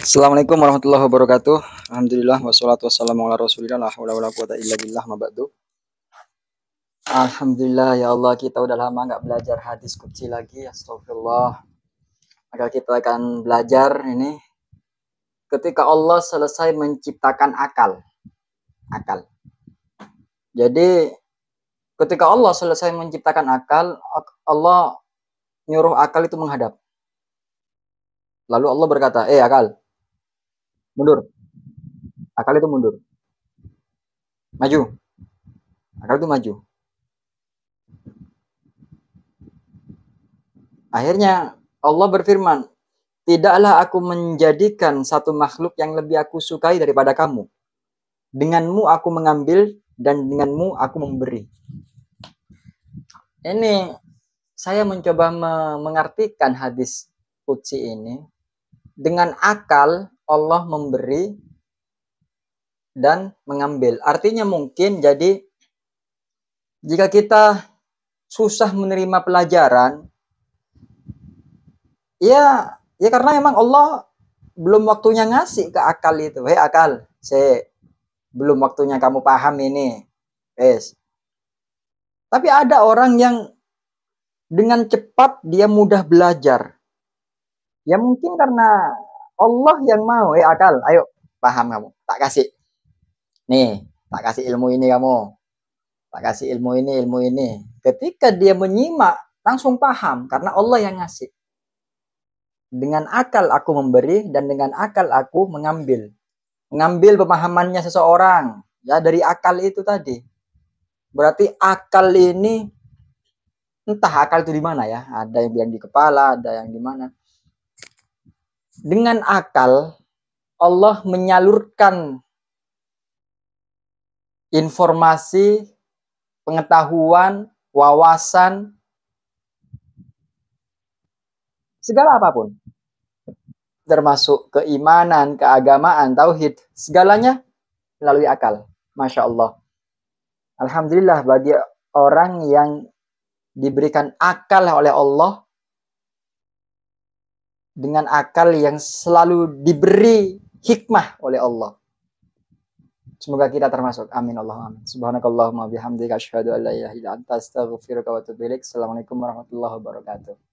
Assalamualaikum warahmatullahi wabarakatuh. Alhamdulillah wassalatu wassalamu ala Rasulillah la quwata illa Alhamdulillah ya Allah kita udah lama nggak belajar hadis kunci lagi. Astagfirullah. Maka kita akan belajar ini ketika Allah selesai menciptakan akal. Akal. Jadi ketika Allah selesai menciptakan akal, Allah nyuruh akal itu menghadap. Lalu Allah berkata, eh akal, mundur. Akal itu mundur. Maju. Akal itu maju. Akhirnya Allah berfirman, Tidaklah aku menjadikan satu makhluk yang lebih aku sukai daripada kamu. Denganmu aku mengambil dan denganmu aku memberi. Ini saya mencoba mengartikan hadis kutsi ini dengan akal Allah memberi dan mengambil. Artinya mungkin jadi jika kita susah menerima pelajaran ya ya karena emang Allah belum waktunya ngasih ke akal itu. Hei akal, saya belum waktunya kamu paham ini. Yes. Tapi ada orang yang dengan cepat dia mudah belajar Ya mungkin karena Allah yang mau. Eh akal, ayo paham kamu. Tak kasih. Nih, tak kasih ilmu ini kamu. Tak kasih ilmu ini, ilmu ini. Ketika dia menyimak, langsung paham. Karena Allah yang ngasih. Dengan akal aku memberi dan dengan akal aku mengambil. Mengambil pemahamannya seseorang. Ya dari akal itu tadi. Berarti akal ini entah akal itu di mana ya. Ada yang bilang di kepala, ada yang di mana dengan akal Allah menyalurkan informasi, pengetahuan, wawasan, segala apapun. Termasuk keimanan, keagamaan, tauhid, segalanya melalui akal. Masya Allah. Alhamdulillah bagi orang yang diberikan akal oleh Allah dengan akal yang selalu diberi hikmah oleh Allah. Semoga kita termasuk. Amin Allah amin. Subhanakallahumma bihamdika asyhadu an la ilaha illa anta astaghfiruka wa atubu ilaik. Assalamualaikum warahmatullahi wabarakatuh.